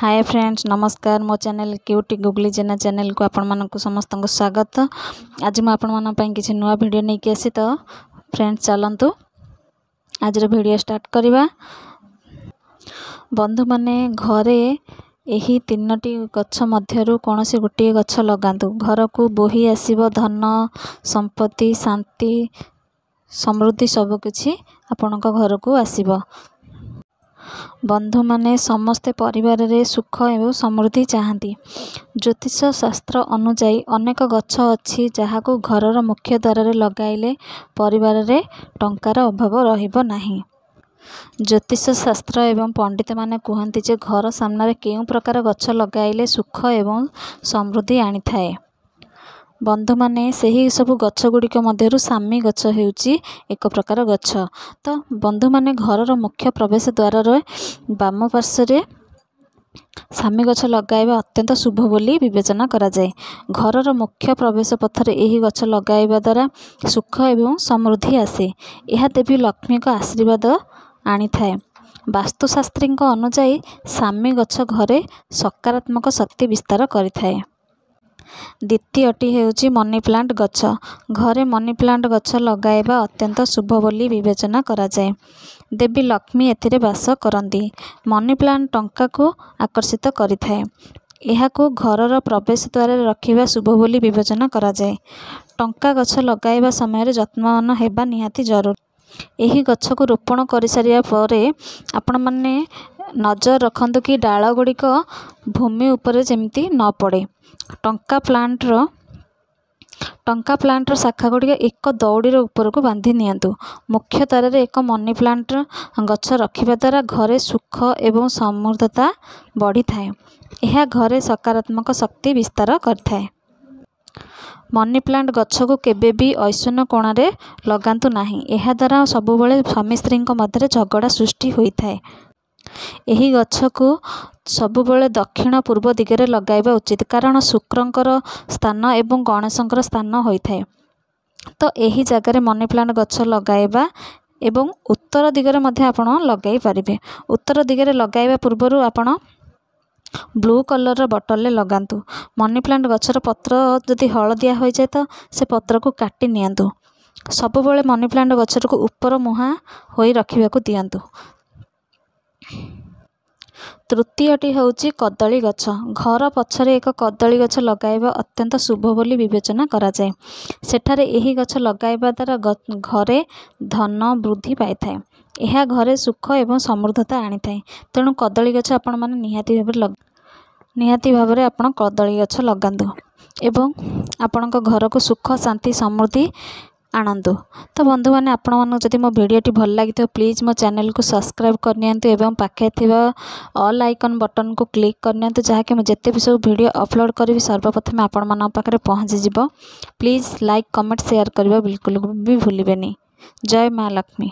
ହାଏ friends ନମସ୍କାର ମୋ channel QT ଗୁଗୁଲି Jena ଚ୍ୟାନେଲକୁ ଆପଣମାନଙ୍କୁ ସମସ୍ତଙ୍କୁ ସ୍ୱାଗତ ଆଜି ମୁଁ ଆପଣମାନଙ୍କ ପାଇଁ କିଛି ନୂଆ ଭିଡ଼ିଓ ନେଇକି ଆସି ତ ଫ୍ରେଣ୍ଡସ୍ ଚାଲନ୍ତୁ ଆଜିର ଭିଡ଼ିଓ ଷ୍ଟାର୍ଟ କରିବା ବନ୍ଧୁମାନେ ଘରେ ଏହି ତିନୋଟି ଗଛ ମଧ୍ୟରୁ କୌଣସି ଗୋଟିଏ ଗଛ ଲଗାନ୍ତୁ ଘରକୁ ବୋହି ଆସିବ ଧନ ସମ୍ପତ୍ତି ଶାନ୍ତି ସମୃଦ୍ଧି ସବୁକିଛି ଆପଣଙ୍କ ଘରକୁ ଆସିବ ବନ୍ଧୁମାନେ ସମସ୍ତେ ପରିବାରରେ ସୁଖ ଏବଂ ସମୃଦ୍ଧି ଚାହାନ୍ତି ଜ୍ୟୋତିଷ ଶାସ୍ତ୍ର ଅନୁଯାୟୀ ଅନେକ ଗଛ ଅଛି ଯାହାକୁ ଘରର ମୁଖ୍ୟ ଦ୍ୱାରରେ ଲଗାଇଲେ ପରିବାରରେ ଟଙ୍କାର ଅଭାବ ରହିବ ନାହିଁ ଜ୍ୟୋତିଷ ଶାସ୍ତ୍ର ଏବଂ ପଣ୍ଡିତମାନେ କୁହନ୍ତି ଯେ ଘର ସାମ୍ନାରେ କେଉଁ ପ୍ରକାର ଗଛ ଲଗାଇଲେ ସୁଖ ଏବଂ ସମୃଦ୍ଧି ଆଣିଥାଏ ବନ୍ଧୁମାନେ ସେହି ସବୁ ଗଛ ଗୁଡ଼ିକ ମଧ୍ୟରୁ ସାମି ଗଛ ହେଉଛି ଏକ ପ୍ରକାର ଗଛ ତ ବନ୍ଧୁମାନେ ଘରର ମୁଖ୍ୟ ପ୍ରବେଶ ଦ୍ୱାରର ବାମ ପାର୍ଶ୍ୱରେ ସାମି ଗଛ ଲଗାଇବା ଅତ୍ୟନ୍ତ ଶୁଭ ବୋଲି ବିବେଚନା କରାଯାଏ ଘରର ମୁଖ୍ୟ ପ୍ରବେଶ ପଥରେ ଏହି ଗଛ ଲଗାଇବା ଦ୍ୱାରା ସୁଖ ଏବଂ ସମୃଦ୍ଧି ଆସେ ଏହା ଦେବୀ ଲକ୍ଷ୍ମୀଙ୍କ ଆଶୀର୍ବାଦ ଆଣିଥାଏ ବାସ୍ତୁଶାସ୍ତ୍ରୀଙ୍କ ଅନୁଯାୟୀ ସାମି ଗଛ ଘରେ ସକାରାତ୍ମକ ଶକ୍ତି ବିସ୍ତାର କରିଥାଏ ଦ୍ୱିତୀୟଟି ହେଉଛି ମନି ପ୍ଲାଣ୍ଟ ଗଛ ଘରେ ମନି ପ୍ଲାଣ୍ଟ ଗଛ ଲଗାଇବା ଅତ୍ୟନ୍ତ ଶୁଭ ବୋଲି ବିବେଚନା କରାଯାଏ ଦେବୀ ଲକ୍ଷ୍ମୀ ଏଥିରେ ବାସ କରନ୍ତି ମନି ପ୍ଲାଣ୍ଟ ଟଙ୍କାକୁ ଆକର୍ଷିତ କରିଥାଏ ଏହାକୁ ଘରର ପ୍ରବେଶ ଦ୍ୱାରରେ ରଖିବା ଶୁଭ ବୋଲି ବିବେଚନା କରାଯାଏ ଟଙ୍କା ଗଛ ଲଗାଇବା ସମୟରେ ଯତ୍ନବାନ ହେବା ନିହାତି ଜରୁରୀ ଏହି ଗଛକୁ ରୋପଣ କରିସାରିବା ପରେ ଆପଣମାନେ ନଜର ରଖନ୍ତୁ କି ଡାଳ ଗୁଡ଼ିକ ଭୂମି ଉପରେ ଯେମିତି ନ ପଡ଼େ ଟଙ୍କା ପ୍ଲାଣ୍ଟର ଟଙ୍କା ପ୍ଲାଣ୍ଟର ଶାଖା ଗୁଡ଼ିକ ଏକ ଦଉଡ଼ିର ଉପରକୁ ବାନ୍ଧି ନିଅନ୍ତୁ ମୁଖ୍ୟ ତାରରେ ଏକ ମନି ପ୍ଲାଣ୍ଟ ଗଛ ରଖିବା ଦ୍ୱାରା ଘରେ ସୁଖ ଏବଂ ସମୃଦ୍ଧତା ବଢ଼ିଥାଏ ଏହା ଘରେ ସକାରାତ୍ମକ ଶକ୍ତି ବିସ୍ତାର କରିଥାଏ ମନି ପ୍ଲାଣ୍ଟ ଗଛକୁ କେବେ ବି ଐଶୂନ୍ୟ କୋଣରେ ଲଗାନ୍ତୁ ନାହିଁ ଏହାଦ୍ୱାରା ସବୁବେଳେ ସ୍ୱାମୀ ସ୍ତ୍ରୀଙ୍କ ମଧ୍ୟରେ ଝଗଡ଼ା ସୃଷ୍ଟି ହୋଇଥାଏ ଏହି ଗଛକୁ ସବୁବେଳେ ଦକ୍ଷିଣ ପୂର୍ବ ଦିଗରେ ଲଗାଇବା ଉଚିତ କାରଣ ଶୁକ୍ରଙ୍କର ସ୍ଥାନ ଏବଂ ଗଣେଶଙ୍କର ସ୍ଥାନ ହୋଇଥାଏ ତ ଏହି ଜାଗାରେ ମନି ପ୍ଲାଣ୍ଟ ଗଛ ଲଗାଇବା ଏବଂ ଉତ୍ତର ଦିଗରେ ମଧ୍ୟ ଆପଣ ଲଗାଇ ପାରିବେ ଉତ୍ତର ଦିଗରେ ଲଗାଇବା ପୂର୍ବରୁ ଆପଣ ବ୍ଲୁ କଲର୍ର ବଟଲରେ ଲଗାନ୍ତୁ ମନି ପ୍ଲାଣ୍ଟ ଗଛର ପତ୍ର ଯଦି ହଳଦିଆ ହୋଇଯାଏ ତ ସେ ପତ୍ରକୁ କାଟି ନିଅନ୍ତୁ ସବୁବେଳେ ମନି ପ୍ଲାଣ୍ଟ ଗଛରକୁ ଉପର ମୁହାଁ ହୋଇ ରଖିବାକୁ ଦିଅନ୍ତୁ ତୃତୀୟଟି ହେଉଛି କଦଳୀ ଗଛ ଘର ପଛରେ ଏକ କଦଳୀ ଗଛ ଲଗାଇବା ଅତ୍ୟନ୍ତ ଶୁଭ ବୋଲି ବିବେଚନା କରାଯାଏ ସେଠାରେ ଏହି ଗଛ ଲଗାଇବା ଦ୍ୱାରା ଘରେ ଧନ ବୃଦ୍ଧି ପାଇଥାଏ ଏହା ଘରେ ସୁଖ ଏବଂ ସମୃଦ୍ଧତା ଆଣିଥାଏ ତେଣୁ କଦଳୀ ଗଛ ଆପଣମାନେ ନିହାତି ଭାବରେ ନିହାତି ଭାବରେ ଆପଣ କଦଳୀ ଗଛ ଲଗାନ୍ତୁ ଏବଂ ଆପଣଙ୍କ ଘରକୁ ସୁଖ ଶାନ୍ତି ସମୃଦ୍ଧି ଆଣନ୍ତୁ ତ ବନ୍ଧୁମାନେ ଆପଣମାନଙ୍କୁ ଯଦି ମୋ ଭିଡ଼ିଓଟି ଭଲ ଲାଗିଥିବ ପ୍ଲିଜ୍ ମୋ ଚ୍ୟାନେଲକୁ ସବସ୍କ୍ରାଇବ୍ କରିନିଅନ୍ତୁ ଏବଂ ପାଖରେ ଥିବା ଅଲ୍ ଆଇକନ୍ ବଟନ୍କୁ କ୍ଲିକ୍ କରିନିଅନ୍ତୁ ଯାହାକି ମୁଁ ଯେତେ ବି ସବୁ ଭିଡ଼ିଓ ଅପଲୋଡ଼ କରିବି ସର୍ବପ୍ରଥମେ ଆପଣମାନଙ୍କ ପାଖରେ ପହଞ୍ଚିଯିବ ପ୍ଲିଜ୍ ଲାଇକ୍ କମେଣ୍ଟ ସେୟାର କରିବା ବିଲକୁଲ ବି ଭୁଲିବେନି ଜୟ ମା ଲକ୍ଷ୍ମୀ